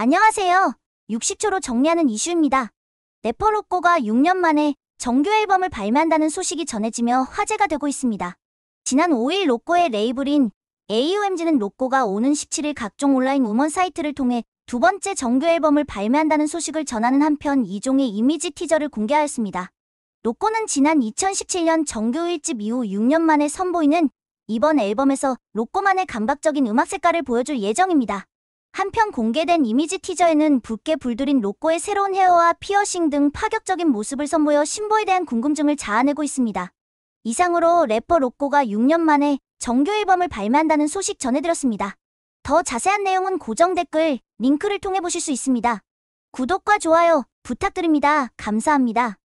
안녕하세요. 60초로 정리하는 이슈입니다. 네퍼로꼬가 6년 만에 정규 앨범을 발매한다는 소식이 전해지며 화제가 되고 있습니다. 지난 5일 로꼬의 레이블인 a u m g 는 로꼬가 오는 17일 각종 온라인 음원 사이트를 통해 두 번째 정규 앨범을 발매한다는 소식을 전하는 한편 이종의 이미지 티저를 공개하였습니다. 로꼬는 지난 2017년 정규 1집 이후 6년 만에 선보이는 이번 앨범에서 로꼬만의 감각적인 음악 색깔을 보여줄 예정입니다. 한편 공개된 이미지 티저에는 붉게 불들인 로꼬의 새로운 헤어와 피어싱 등 파격적인 모습을 선보여 신보에 대한 궁금증을 자아내고 있습니다. 이상으로 래퍼 로꼬가 6년 만에 정규 앨범을 발매한다는 소식 전해드렸습니다. 더 자세한 내용은 고정 댓글, 링크를 통해 보실 수 있습니다. 구독과 좋아요 부탁드립니다. 감사합니다.